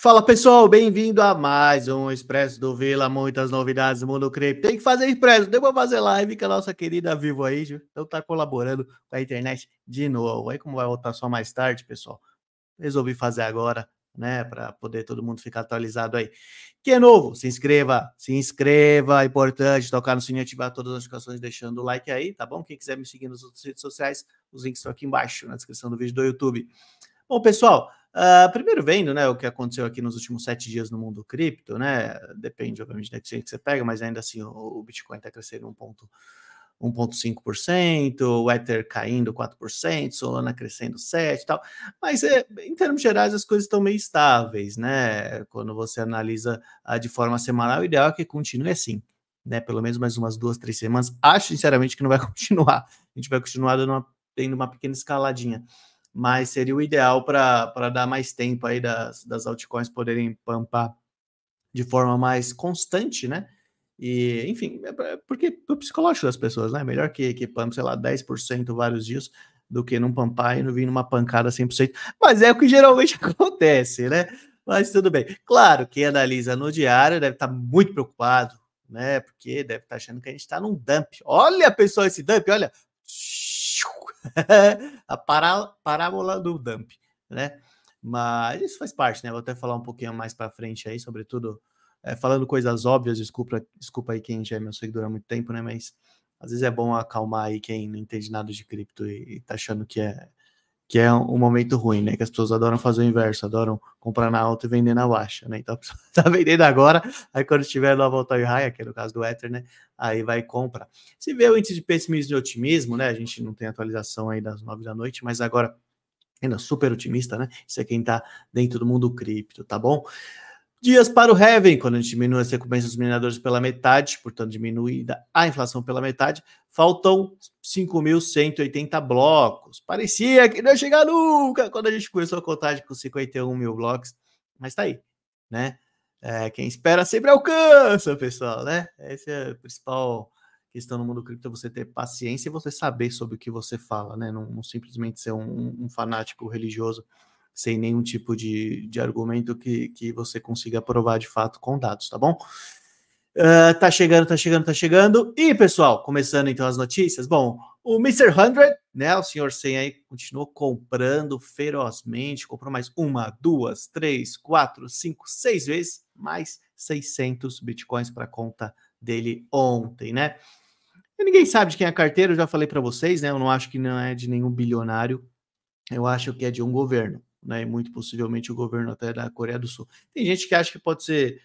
Fala pessoal, bem-vindo a mais um Expresso do Vila. Muitas novidades do mundo cripto. Tem que fazer Expresso, deu pra fazer live que a nossa querida Vivo aí então tá colaborando com a internet de novo. Aí, como vai voltar só mais tarde, pessoal, resolvi fazer agora, né, para poder todo mundo ficar atualizado aí. Que é novo, se inscreva, se inscreva, é importante tocar no sininho, ativar todas as notificações, deixando o like aí, tá bom? Quem quiser me seguir nas outras redes sociais, os links estão aqui embaixo na descrição do vídeo do YouTube. Bom, pessoal, Uh, primeiro vendo né, o que aconteceu aqui nos últimos sete dias no mundo cripto, né? Depende, obviamente, da exchange que você pega, mas ainda assim o, Bitcoin está crescendo 1,5%, o Ether caindo 4%, Solana crescendo 7% e tal. Mas é, em termos gerais as coisas estão meio estáveis, né? Quando você analisa a ah, de forma semanal, o ideal é que continue assim. Né, pelo menos mais umas duas, três semanas. Acho, sinceramente, que não vai continuar. A gente vai continuar dando uma, tendo uma pequena escaladinha mas seria o ideal para dar mais tempo aí das, das altcoins poderem pampar de forma mais constante, né? E, enfim, é, é porque é o psicológico das pessoas, né? Melhor que, que pump, sei lá, 10% vários dias do que não pampar e não vir numa pancada 100%. Mas é o que geralmente acontece, né? Mas tudo bem. Claro, quem analisa no diário deve estar tá muito preocupado, né? Porque deve estar tá achando que a gente está num dump. Olha, pessoal, esse dump, olha. Shhh a pará parábola do dump, né? Mas isso faz parte, né? Vou até falar um pouquinho mais para frente aí, sobretudo é, falando coisas óbvias, desculpa, desculpa aí quem já é meu seguidor há muito tempo, né? Mas às vezes é bom acalmar aí quem não entende nada de cripto e, e tá achando que é que é um momento ruim, né? Que as pessoas adoram fazer o inverso, adoram comprar na alta e vender na baixa, né? Então a pessoa tá vendendo agora, aí quando tiver nova volta o high, que é no caso do Ether, né? Aí vai e compra. Se vê o índice de pessimismo e otimismo, né? A gente não tem atualização aí das nove da noite, mas agora ainda super otimista, né? Isso é quem tá dentro do mundo cripto, tá bom? Dias para o Heaven, quando a gente diminui as recompensas dos mineradores pela metade, portanto diminuída a inflação pela metade, faltam 5.180 blocos. Parecia que não ia chegar nunca quando a gente começou a contagem com 51 mil blocos, mas tá aí, né? É, quem espera sempre alcança, pessoal, né? Essa é a principal questão no mundo cripto, você ter paciência e você saber sobre o que você fala, né? Não, não simplesmente ser um, um fanático religioso sem nenhum tipo de, de argumento que, que você consiga provar de fato com dados, tá bom? Uh, tá chegando, tá chegando, tá chegando. E, pessoal, começando então as notícias. Bom, o Mr. 100, né, o senhor 100 aí continuou comprando ferozmente, comprou mais uma, duas, três, quatro, cinco, seis vezes, mais 600 bitcoins para conta dele ontem, né? E ninguém sabe de quem é a carteira, eu já falei para vocês, né? Eu não acho que não é de nenhum bilionário, eu acho que é de um governo né? E muito possivelmente o governo até da Coreia do Sul. Tem gente que acha que pode ser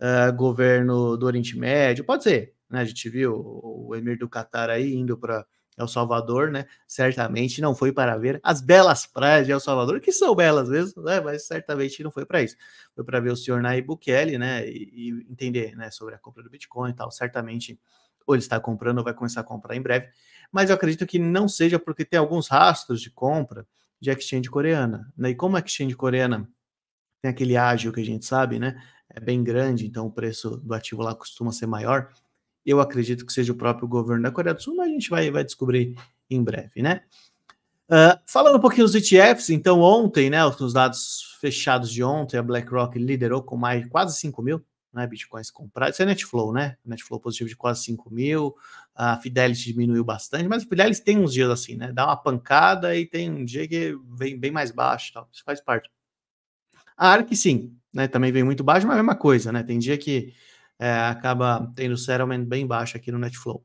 uh, governo do Oriente Médio, pode ser, né? A gente viu o emir do Catar aí indo para El Salvador, né? Certamente não foi para ver as belas praias de El Salvador, que são belas mesmo, né? Mas certamente não foi para isso. Foi para ver o senhor Nayib Bukele, né? E, e, entender, né? Sobre a compra do Bitcoin e tal. Certamente ou ele está comprando ou vai começar a comprar em breve. Mas eu acredito que não seja porque tem alguns rastros de compra de exchange coreana. Né? E como a exchange coreana tem aquele ágil que a gente sabe, né? É bem grande, então o preço do ativo lá costuma ser maior. Eu acredito que seja o próprio governo da Coreia do Sul, mas a gente vai, vai descobrir em breve, né? Uh, falando um pouquinho dos ETFs, então ontem, né, os dados fechados de ontem, a BlackRock liderou com mais quase 5 mil né, bitcoins comprados, isso é Netflow, né? Netflow positivo de quase 5 mil, a Fidelity diminuiu bastante, mas a Fidelity tem uns dias assim, né? Dá uma pancada e tem um dia que vem bem mais baixo, tal. isso faz parte. A ARC, sim, né? Também vem muito baixo, mas é a mesma coisa, né? Tem dia que é, acaba tendo settlement bem baixo aqui no Netflow.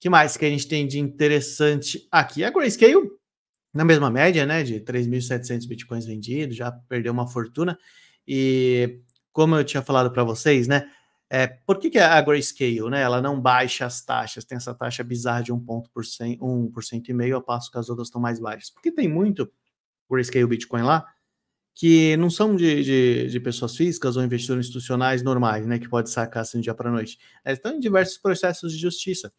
que mais que a gente tem de interessante aqui? A Grayscale, na mesma média, né? De 3.700 bitcoins vendidos, já perdeu uma fortuna. E como eu tinha falado para vocês, né? É, por que, que é a Grayscale, né? Ela não baixa as taxas, tem essa taxa bizarra de 1,5% ponto por cento, e meio, ao passo que as outras estão mais baixas. Porque tem muito Grayscale Bitcoin lá, que não são de, de, de, pessoas físicas ou investidores institucionais normais, né, que pode sacar assim de dia para noite. Eles é, estão em diversos processos de justiça.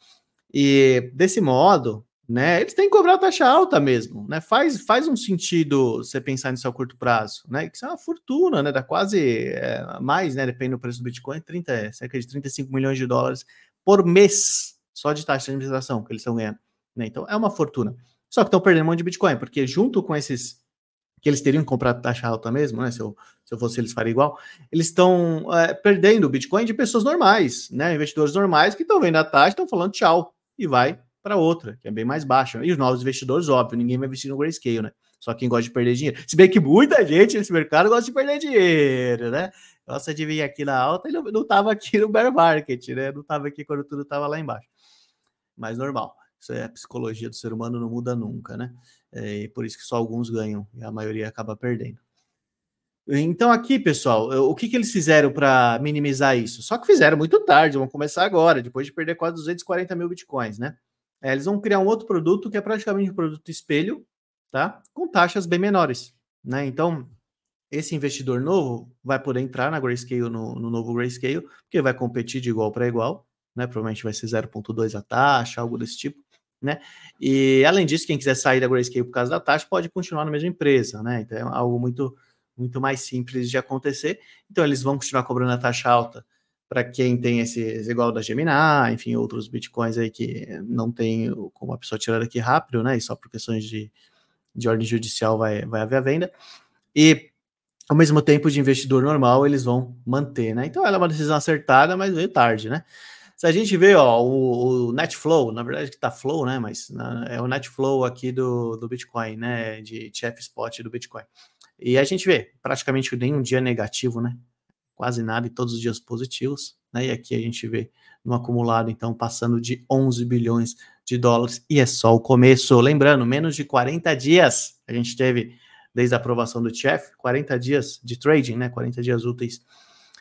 E desse modo, né? Eles têm que cobrar taxa alta mesmo, né? Faz, faz um sentido você pensar nisso a curto prazo, né? Que isso é uma fortuna, né? Dá quase é, mais, né? Depende do preço do Bitcoin, 30, cerca de 35 milhões de dólares por mês só de taxa de administração que eles estão ganhando, né? Então é uma fortuna. Só que estão perdendo um monte de Bitcoin, porque junto com esses que eles teriam comprado taxa alta mesmo, né? Se eu, se eu fosse eles faria igual, eles estão é, perdendo o Bitcoin de pessoas normais, né? Investidores normais que estão vendo a taxa, estão falando tchau e vai para outra, que é bem mais baixa. E os novos investidores, óbvio, ninguém vai investir no grayscale, né? Só quem gosta de perder dinheiro. Se bem que muita gente nesse mercado gosta de perder dinheiro, né? Gosta de vir aqui na alta e não, não tava aqui no bear market, né? Não tava aqui quando tudo tava lá embaixo. Mas normal. Isso é a psicologia do ser humano, não muda nunca, né? É, e por isso que só alguns ganham e a maioria acaba perdendo. Então, aqui, pessoal, o que, que eles fizeram para minimizar isso? Só que fizeram muito tarde, vão começar agora, depois de perder quase 240 mil bitcoins, né? É, eles vão criar um outro produto que é praticamente um produto espelho, tá? Com taxas bem menores, né? Então, esse investidor novo vai poder entrar na Grayscale, no, no novo Grayscale, porque vai competir de igual para igual, né? Provavelmente vai ser 0.2 a taxa, algo desse tipo, né? E, além disso, quem quiser sair da Grayscale por causa da taxa pode continuar na mesma empresa, né? Então, é algo muito, muito mais simples de acontecer. Então, eles vão continuar cobrando a taxa alta, para quem tem esses igual da Gemini, enfim, outros bitcoins aí que não tem como a pessoa tirar daqui rápido, né? E só por questões de, de ordem judicial vai, vai haver a venda. E ao mesmo tempo de investidor normal, eles vão manter, né? Então ela é uma decisão acertada, mas veio tarde, né? Se a gente vê, ó, o, o NetFlow, na verdade que tá Flow, né? Mas na, é o NetFlow aqui do, do Bitcoin, né? De chef spot do Bitcoin. E a gente vê praticamente nenhum dia negativo, né? quase nada e todos os dias positivos, né? E aqui a gente vê no acumulado, então, passando de 11 bilhões de dólares e é só o começo. Lembrando, menos de 40 dias a gente teve desde a aprovação do ETF, 40 dias de trading, né? 40 dias úteis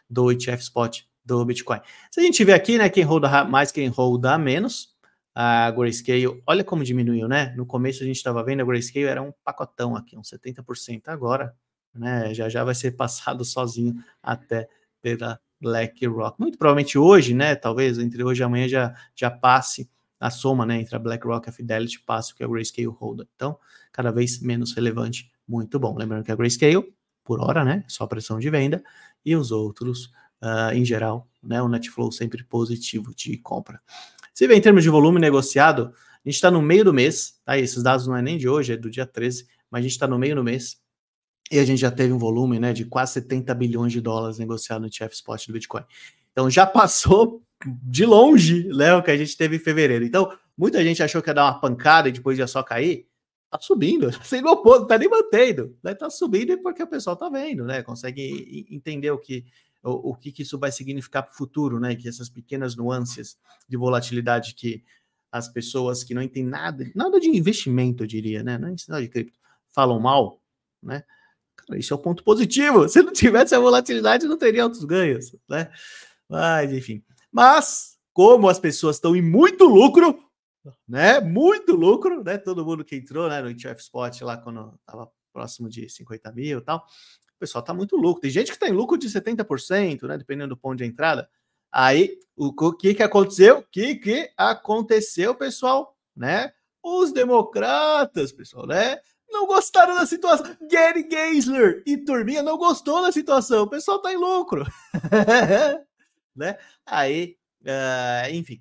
do ETF Spot do Bitcoin. Se a gente vê aqui, né, quem roda mais, quem roda menos, a Grayscale, olha como diminuiu, né? No começo a gente estava vendo a Grayscale era um pacotão aqui, uns 70%. Agora né? Já já vai ser passado sozinho até pela BlackRock. Muito provavelmente hoje, né? Talvez entre hoje e amanhã já, já passe a soma, né? Entre a BlackRock e a Fidelity passe o que é o Grayscale Holder. Então, cada vez menos relevante. Muito bom. Lembrando que a Grayscale, por hora, né? Só pressão de venda e os outros, uh, em geral, né? O netflow sempre positivo de compra. Se vê em termos de volume negociado, a gente está no meio do mês, tá? esses dados não é nem de hoje, é do dia 13, mas a gente está no meio do mês e a gente já teve um volume né, de quase 70 bilhões de dólares negociado no ETF Spot do Bitcoin. Então já passou de longe né, o que a gente teve em fevereiro. Então, muita gente achou que ia dar uma pancada e depois ia só cair. Tá subindo, sem meu ponto, tá nem mantendo. Né? Tá subindo porque o pessoal tá vendo, né? Consegue entender o que, o, o que, que, isso vai significar para o futuro, né? Que essas pequenas nuances de volatilidade que as pessoas que não entendem nada, nada de investimento, eu diria, né? Não é de cripto, falam mal, né? Cara, isso é o um ponto positivo. Se não tivesse a volatilidade, não teria altos ganhos, né? Mas, enfim. Mas, como as pessoas estão em muito lucro, né? Muito lucro, né? Todo mundo que entrou né, no ETF Spot lá quando estava próximo de 50 mil e tal, o pessoal tá muito lucro. Tem gente que tem tá em lucro de 70%, né? Dependendo do ponto de entrada. Aí, o, o que que aconteceu? O que que aconteceu, pessoal? Né? Os democratas, pessoal, né? não gostaram da situação. Gary Gensler e turminha não gostou da situação. O pessoal tá em lucro. né? Aí, uh, enfim,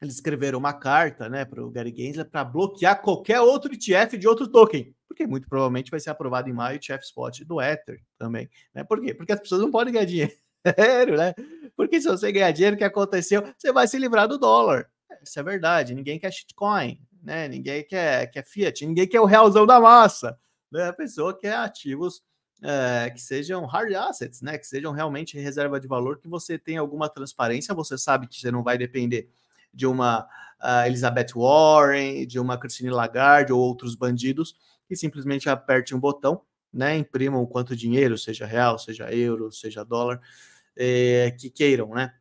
eles escreveram uma carta né, para o Gary Gensler para bloquear qualquer outro ETF de outro token. Porque muito provavelmente vai ser aprovado em maio o ETF Spot do Ether também. Né? Por quê? Porque as pessoas não podem ganhar dinheiro, né? Porque se você ganhar dinheiro, o que aconteceu? Você vai se livrar do dólar. Isso é verdade. Ninguém quer shitcoin né? Ninguém quer, quer Fiat, ninguém quer o realzão da massa, né? A pessoa quer ativos é, que sejam hard assets, né? Que sejam realmente reserva de valor, que você tenha alguma transparência, você sabe que você não vai depender de uma uh, Elizabeth Warren, de uma Christine Lagarde ou outros bandidos que simplesmente aperte um botão, né? Imprimam quanto dinheiro, seja real, seja euro, seja dólar, eh, que queiram, né?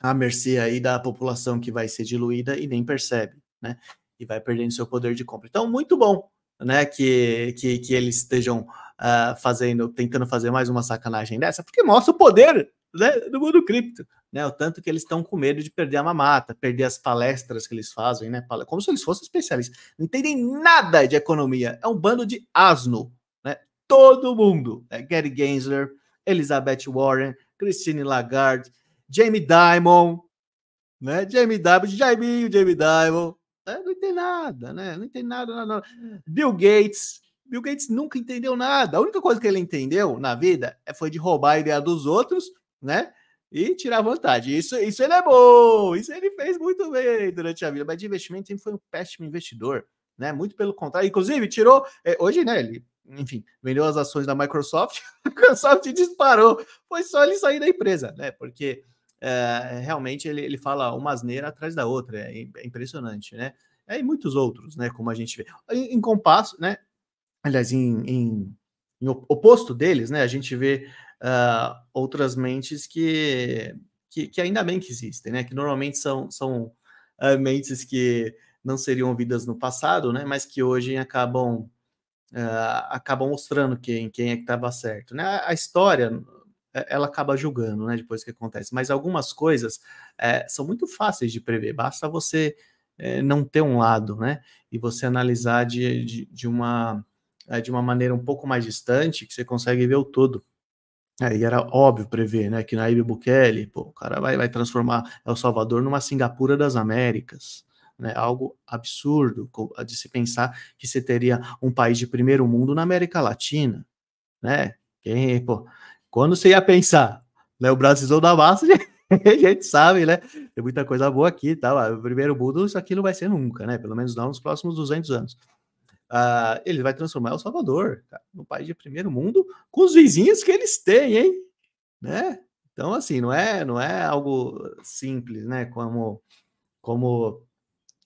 À mercê aí da população que vai ser diluída e nem percebe, né? e vai perdendo seu poder de compra. Então, muito bom né, que, que, que eles estejam uh, fazendo, tentando fazer mais uma sacanagem dessa, porque mostra o poder né, do mundo cripto. Né, o tanto que eles estão com medo de perder a mamata, perder as palestras que eles fazem, né? Como se eles fossem especialistas. Não entendem nada de economia. É um bando de asno. Né? Todo mundo. Né? Gary Gensler, Elizabeth Warren, Christine Lagarde, Jamie Dimon, né? Jamie Dimon, Jaiminho, Jamie Dimon, é, não entende nada, né? Não entende nada, nada, nada. Bill Gates. Bill Gates nunca entendeu nada. A única coisa que ele entendeu na vida é, foi de roubar a ideia dos outros, né? e tirar vantagem. Isso, isso ele é bom, isso ele fez muito bem durante a vida, mas de investimento sempre foi um péssimo investidor, né? Muito pelo contrário, inclusive tirou, é, hoje, né, ele, enfim, vendeu as ações da Microsoft, a Microsoft disparou, foi só ele sair da empresa, né? Porque é, realmente ele, ele fala uma asneira atrás da outra, é, é impressionante, né? É, e muitos outros, né? Como a gente vê. Em, em compasso, né? Aliás, em, em, em, oposto deles, né? A gente vê uh, outras mentes que, que, que, ainda bem que existem, né? Que normalmente são, são uh, mentes que não seriam ouvidas no passado, né? Mas que hoje acabam uh, acabam mostrando quem, quem é que estava certo. Né? A, a história é, ela acaba julgando, né? Depois que acontece. Mas algumas coisas é, são muito fáceis de prever, basta você é, não ter um lado, né? E você analisar de, de, de uma, é, de uma maneira um pouco mais distante, que você consegue ver o todo. É, e era óbvio prever, né? Que Naíbe Bukele, pô, o cara vai, vai transformar El Salvador numa Singapura das Américas. Né, algo absurdo de se pensar que você teria um país de primeiro mundo na América Latina, né? Quem, pô, quando você ia pensar, Léo né, Brasil da massa, a gente sabe, né? Tem muita coisa boa aqui e tá? tal. Ah, o primeiro mundo, isso aqui não vai ser nunca, né? Pelo menos não nos próximos 200 anos. Ah, ele vai transformar El Salvador no país de primeiro mundo com os vizinhos que eles têm, hein? Né? Então, assim, não é, não é algo simples, né? Como, como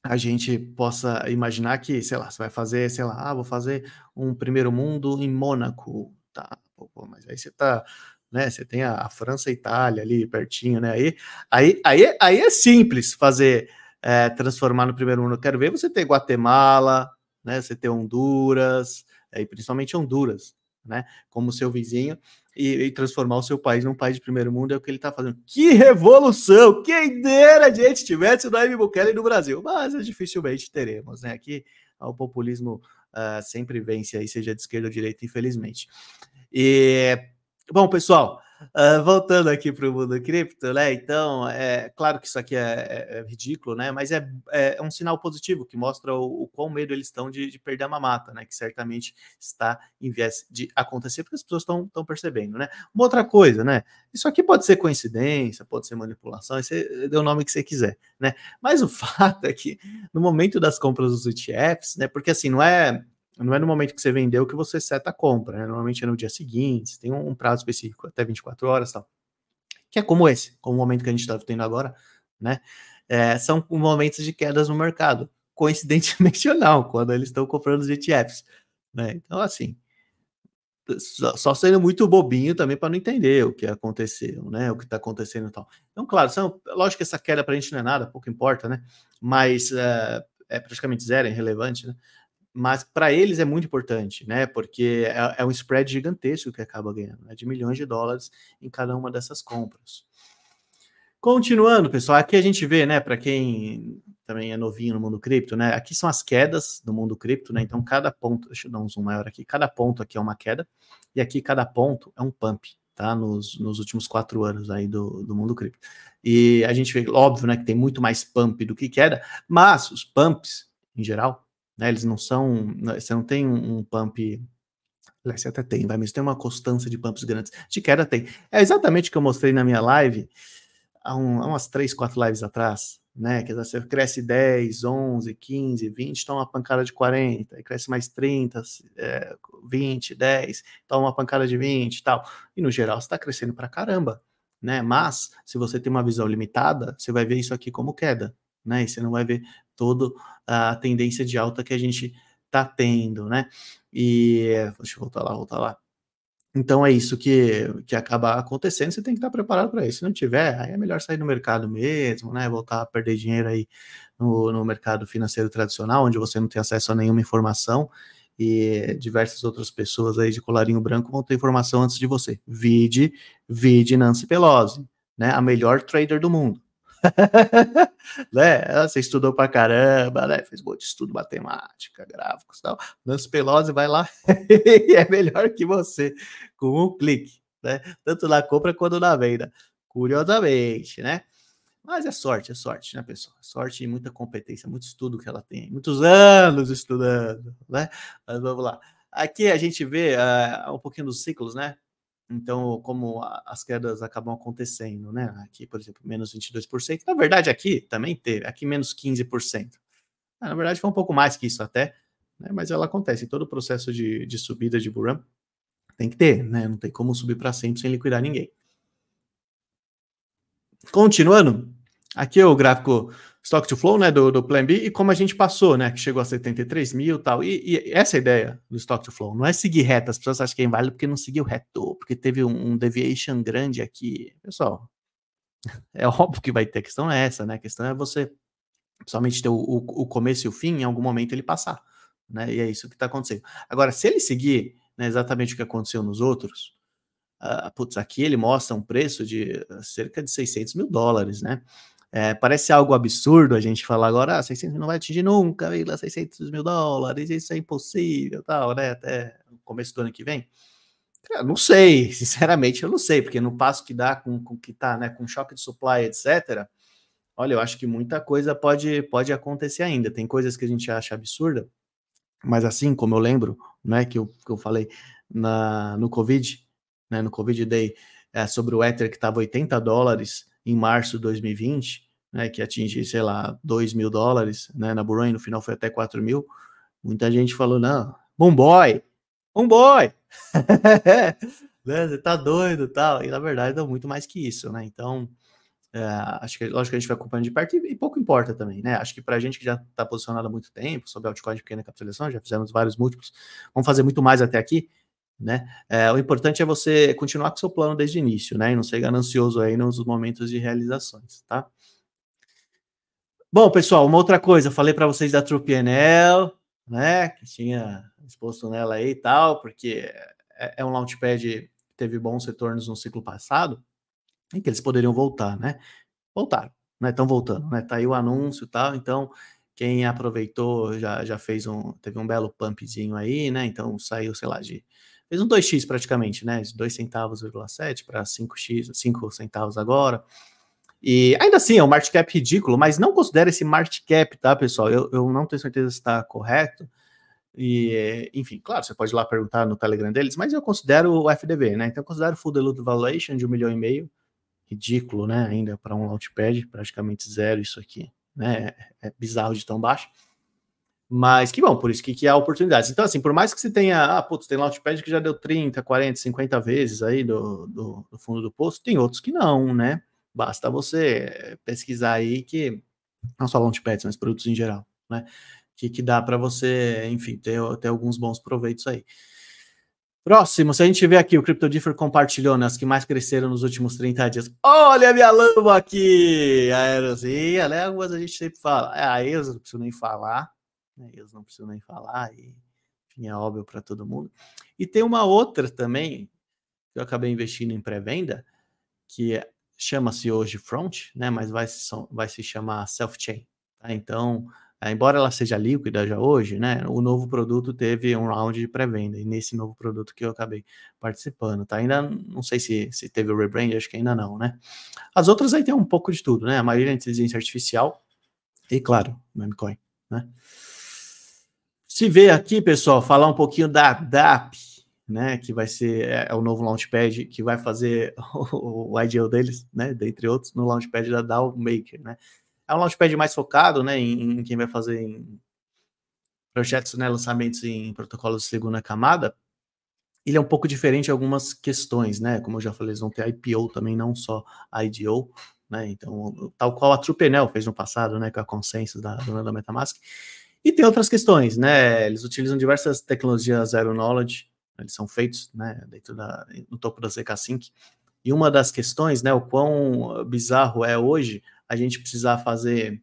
a gente possa imaginar que, sei lá, você vai fazer, sei lá, ah, vou fazer um primeiro mundo em Mônaco, tá? Pô, pô, mas aí você tá, né? Você tem a, França e a Itália ali pertinho, né? Aí, aí, aí, aí é simples fazer é, transformar no primeiro mundo. Eu quero ver você ter Guatemala, né? Você ter Honduras, aí é, principalmente Honduras, né? Como seu vizinho. E, e, transformar o seu país num país de primeiro mundo é o que ele está fazendo. Que revolução! Quem dera a gente tivesse o Naime Bukele no Brasil, mas é, dificilmente teremos, né? Aqui o populismo uh, sempre vence aí, seja de esquerda ou direita, infelizmente. E, bom, pessoal, uh, voltando aqui para o mundo cripto, né? Então, é claro que isso aqui é, é, é ridículo, né? Mas é, é, um sinal positivo que mostra o, o quão medo eles estão de, de, perder a mamata, né? Que certamente está em viés de acontecer, porque as pessoas estão percebendo, né? Uma outra coisa, né? Isso aqui pode ser coincidência, pode ser manipulação, você dê o nome que você quiser, né? Mas o fato é que no momento das compras dos ETFs, né? Porque assim, não é não é no momento que você vendeu que você seta a compra, né? Normalmente é no dia seguinte, tem um prazo específico, até 24 horas e tal. Que é como esse, como o momento que a gente está tendo agora, né? É, são momentos de quedas no mercado, coincidentemente ou não, quando eles estão comprando os ETFs, né? Então, assim, só, só sendo muito bobinho também para não entender o que aconteceu, né? O que está acontecendo e tal. Então, claro, são, lógico que essa queda para a gente não é nada, pouco importa, né? Mas é, é praticamente zero, é irrelevante, né? mas para eles é muito importante, né? Porque é, é, um spread gigantesco que acaba ganhando, né? de milhões de dólares em cada uma dessas compras. Continuando, pessoal, aqui a gente vê, né? Para quem também é novinho no mundo cripto, né? Aqui são as quedas do mundo cripto, né? Então cada ponto, deixa eu dar um zoom maior aqui, cada ponto aqui é uma queda e aqui cada ponto é um pump, tá? Nos, nos últimos quatro anos aí do, do mundo cripto. E a gente vê, óbvio, né? Que tem muito mais pump do que queda, mas os pumps em geral né? Eles não são. Né, você não tem um pump. você até tem, vai, mas tem uma constância de pumps grandes. De queda tem. É exatamente o que eu mostrei na minha live há, um, há umas 3, 4 lives atrás. Né? Que você cresce 10, 11, 15, 20, toma uma pancada de 40, e cresce mais 30, é, 20, 10, toma uma pancada de 20 e tal. E no geral você está crescendo para caramba. Né? Mas, se você tem uma visão limitada, você vai ver isso aqui como queda né? E você não vai ver toda a tendência de alta que a gente tá tendo, né? E deixa eu voltar lá, voltar lá. Então é isso que, que acaba acontecendo, você tem que estar preparado para isso. Se não tiver, aí é melhor sair no mercado mesmo, né? Voltar a perder dinheiro aí no, no mercado financeiro tradicional, onde você não tem acesso a nenhuma informação e diversas outras pessoas aí de colarinho branco vão ter informação antes de você. Vide, vide Nancy Pelosi, né? A melhor trader do mundo. né? Ah, você estudou pra caramba, né? Fez um monte de estudo, matemática, gráficos e tal. Nancy Pelosi vai lá e é melhor que você, com um clique, né? Tanto na compra quanto na venda, curiosamente, né? Mas é sorte, é sorte, né, pessoal? É sorte e muita competência, muito estudo que ela tem, muitos anos estudando, né? Mas vamos lá. Aqui a gente vê uh, um pouquinho dos ciclos, né? Então, como a, as quedas acabam acontecendo, né? Aqui, por exemplo, menos 22%. Na verdade, aqui também teve, aqui menos 15%. Ah, na verdade, foi um pouco mais que isso até, né? mas ela acontece. Todo o processo de, de subida de Buram tem que ter, né? Não tem como subir para sempre sem liquidar ninguém. Continuando, Aqui é o gráfico Stock to Flow, né, do, do Plan B, e como a gente passou, né, que chegou a 73 mil tal. e E essa é a ideia do Stock to Flow. Não é seguir reto. As pessoas acham que é inválido porque não seguiu reto, porque teve um, um deviation grande aqui. Pessoal, é óbvio que vai ter. A questão é essa, né? A questão é você, principalmente, ter o, o, o começo e o fim, em algum momento ele passar. Né? E é isso que está acontecendo. Agora, se ele seguir né, exatamente o que aconteceu nos outros, uh, putz, aqui ele mostra um preço de ah, cerca de 600 mil dólares, né? É, parece algo absurdo a gente falar agora, ah, 600 não vai atingir nunca, 600 mil dólares, isso é impossível, tal, né? Até o começo do ano que vem. Eu não sei, sinceramente, eu não sei, porque no passo que dá com, com que tá, né, com choque de supply, etc. Olha, eu acho que muita coisa pode, pode acontecer ainda. Tem coisas que a gente acha absurda, mas assim como eu lembro, né, que eu, que eu falei na, no Covid, né, no Covid Day, é, sobre o Ether que estava 80 dólares em março de 2020, né, que atinge sei lá, 2 mil dólares, né, na Burundi, no final foi até 4 mil, muita gente falou, não, bom boy, bom boy, né, você tá doido tal, e na verdade deu muito mais que isso, né, então, é, acho que, lógico que a gente vai acompanhando de perto e, e pouco importa também, né, acho que pra gente que já tá posicionado há muito tempo, sobre altcoin de pequena capitalização, já fizemos vários múltiplos, vamos fazer muito mais até aqui, né? É, o importante é você continuar com seu plano desde o início, né? E não ser ganancioso aí nos momentos de realizações, tá? Bom, pessoal, uma outra coisa, eu falei para vocês da Trupienel, né? Que tinha exposto nela aí e tal, porque é, é um launchpad que teve bons retornos no ciclo passado, e que eles poderiam voltar, né? Voltaram, né? Estão voltando, né? Tá aí o anúncio e tal, então quem aproveitou já, já fez um, teve um belo pumpzinho aí, né? Então saiu, sei lá, de fez um 2x praticamente, né? De 2 centavos, para 5x, 5 centavos agora. E ainda assim, é um market cap ridículo, mas não considera esse market cap, tá, pessoal? Eu, eu não tenho certeza se está correto. E, enfim, claro, você pode ir lá perguntar no Telegram deles, mas eu considero o FDB, né? Então eu considero o Full Diluted Valuation de um milhão e meio. Ridículo, né? Ainda para um Launchpad, praticamente zero isso aqui, né? É, é bizarro de tão baixo. Mas que bom, por isso que, que há oportunidades. Então, assim, por mais que você tenha, ah, putz, tem Launchpad que já deu 30, 40, 50 vezes aí do, do, do, fundo do poço, tem outros que não, né? Basta você eh, pesquisar aí que, não só Launchpads, mas produtos em geral, né? Que, que dá para você, enfim, ter, ter alguns bons proveitos aí. Próximo, se a gente vê aqui, o CryptoDiffer compartilhou né, as que mais cresceram nos últimos 30 dias. Olha a minha lama aqui! Aerozinha, né? Algumas a gente sempre fala. É, a ESA, não preciso nem falar né? eles não precisam nem falar, e enfim, é óbvio para todo mundo. E tem uma outra também, que eu acabei investindo em pré-venda, que é, chama-se hoje Front, né? mas vai se, vai se chamar Self-Chain. Tá? Então, é, embora ela seja líquida já hoje, né, o novo produto teve um round de pré-venda, e nesse novo produto que eu acabei participando, tá? Ainda não sei se, se teve o rebrand, acho que ainda não, né? As outras aí tem um pouco de tudo, né? A maioria é inteligência artificial e, claro, memecoin, né? Se vê aqui, pessoal, falar um pouquinho da DAP, né, que vai ser é, é o novo Launchpad que vai fazer o, o deles, né, dentre outros, no Launchpad da DAO Maker, né. É um Launchpad mais focado, né, em, em quem vai fazer em projetos, né, lançamentos em protocolos de segunda camada. Ele é um pouco diferente em algumas questões, né, como eu já falei, eles vão ter IPO também, não só IDO, né, então, tal qual a Trupenel fez no passado, né, com a consenso da dona da Metamask. E tem outras questões, né? Eles utilizam diversas tecnologias zero knowledge, né? eles são feitos, né, dentro da no topo da ZK Sync. E uma das questões, né, o quão bizarro é hoje a gente precisar fazer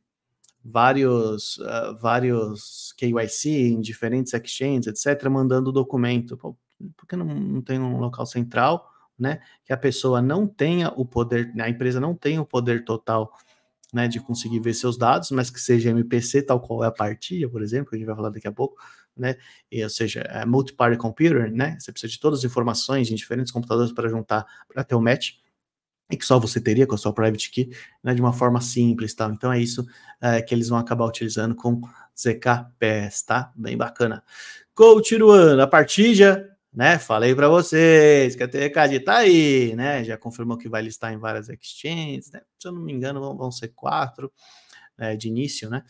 vários uh, vários KYC em diferentes exchanges, etc, mandando documento. por que não, não tem um local central, né, que a pessoa não tenha o poder, né, a empresa não tenha o poder total né, de conseguir ver seus dados, mas que seja MPC, tal qual é a partilha, por exemplo, que a gente vai falar daqui a pouco, né? E, ou seja, é multi-party computer, né? Você precisa de todas as informações em diferentes computadores para juntar para ter o um match e que só você teria com a sua private key, né, de uma forma simples, tal. Então é isso é, que eles vão acabar utilizando com ZKPS, tá? Bem bacana. Continuando, a partilha né? Falei para vocês que a TRKD tá aí, né? Já confirmou que vai listar em várias exchanges, né? Se eu não me engano, vão, vão ser quatro né, de início, né?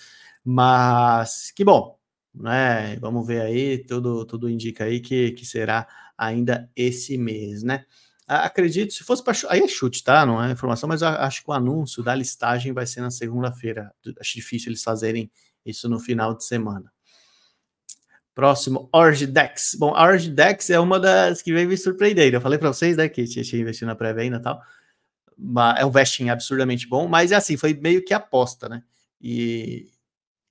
Mas que bom, né? Vamos ver aí, tudo, tudo indica aí que, que será ainda esse mês, né? Acredito, se fosse para aí é chute, tá? Não é informação, mas acho que o anúncio da listagem vai ser na segunda-feira. Acho difícil eles fazerem isso no final de semana. Próximo, Orgdex. Bom, a Orgdex é uma das que veio me surpreender. Eu falei para vocês, né, que tinha investido na pré-venda e tal. É um vesting absurdamente bom, mas é assim, foi meio que aposta, né? E,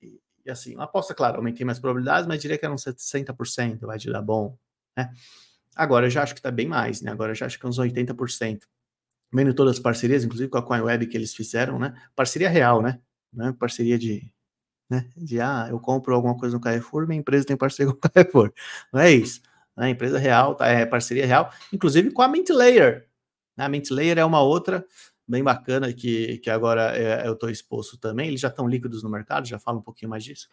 e assim, uma aposta, claro, aumentei minhas probabilidades, mas diria que era uns 60%, vai te dar bom, né? Agora eu já acho que está bem mais, né? Agora eu já acho que é uns 80%. Vendo todas as parcerias, inclusive com a CoinWeb que eles fizeram, né? Parceria real, né? né? Parceria de, né? De ah, eu compro alguma coisa no Carrefour, minha empresa tem parceria com o Carrefour. Não é isso. Né? Empresa real, tá, é parceria real, inclusive com a Mintlayer. Né? A Mintlayer é uma outra bem bacana que, que agora é, eu estou exposto também. Eles já estão líquidos no mercado, já falo um pouquinho mais disso.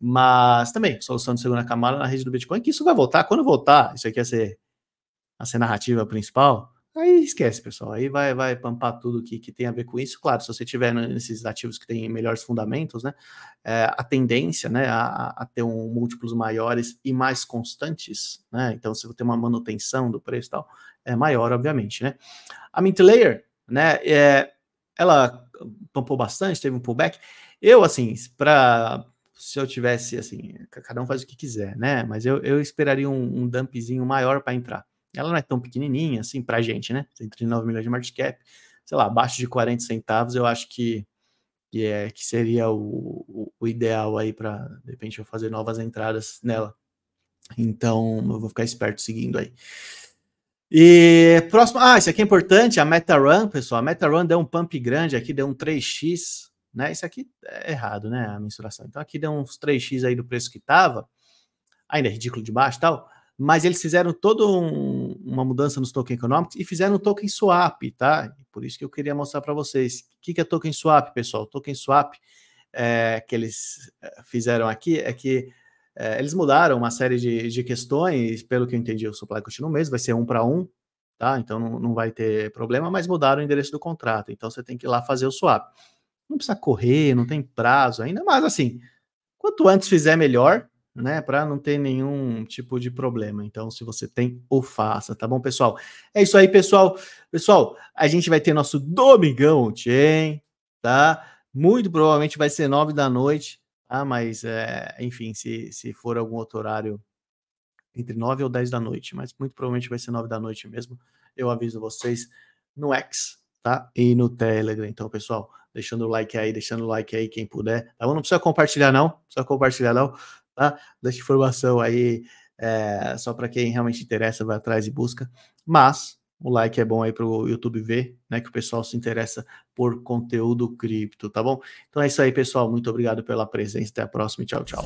Mas também, solução de segunda camada na rede do Bitcoin, que isso vai voltar. Quando voltar, isso aqui vai ser a ser narrativa principal, Aí esquece, pessoal. Aí vai, vai pampar tudo que, que tem a ver com isso. Claro, se você tiver nesses ativos que têm melhores fundamentos, né? É, a tendência né, a, a, ter um múltiplos maiores e mais constantes, né? Então, se você tem uma manutenção do preço e tal, é maior, obviamente, né? A Mintlayer, né? É, ela pampou bastante, teve um pullback. Eu, assim, para se eu tivesse, assim, cada um faz o que quiser, né? Mas eu, eu esperaria um, um dumpzinho maior para entrar. Ela não é tão pequenininha assim a gente, né? Tem 39 milhões de market cap. Sei lá, abaixo de 40 centavos, eu acho que que, é, que seria o, o, o ideal aí para, de repente, eu fazer novas entradas nela. Então, eu vou ficar esperto seguindo aí. E próximo, ah, isso aqui é importante, a MetaRun, pessoal, a MetaRun deu um pump grande aqui, deu um 3x, né? Isso aqui é errado, né, a mensuração. Então aqui deu uns 3x aí do preço que tava. Ainda é ridículo de baixo, tal mas eles fizeram toda um, uma mudança nos token economics e fizeram um token swap, tá? Por isso que eu queria mostrar para vocês. O que, que é token swap, pessoal? Token swap é, que eles é, fizeram aqui é que é, eles mudaram uma série de, de questões, pelo que eu entendi, o supply continua o mesmo, vai ser um para um, tá? Então não, não vai ter problema, mas mudaram o endereço do contrato, então você tem que ir lá fazer o swap. Não precisa correr, não tem prazo ainda, mas assim, quanto antes fizer, melhor, né? Para não ter nenhum tipo de problema. Então, se você tem, ou faça, tá bom, pessoal? É isso aí, pessoal. Pessoal, a gente vai ter nosso domingão ontem, tá? Muito provavelmente vai ser nove da noite, tá? Mas, é, enfim, se, se for algum outro horário entre nove ou dez da noite, mas muito provavelmente vai ser nove da noite mesmo. Eu aviso vocês no X, tá? E no Telegram. Então, pessoal, deixando o like aí, deixando o like aí quem puder. Tá bom? Não precisa compartilhar, não. Não precisa compartilhar, não tá? Deixa informação aí, é, só para quem realmente interessa, vai atrás e busca. Mas o like é bom aí para o YouTube ver, né? Que o pessoal se interessa por conteúdo cripto, tá bom? Então é isso aí, pessoal. Muito obrigado pela presença. Até a próxima. Tchau, tchau.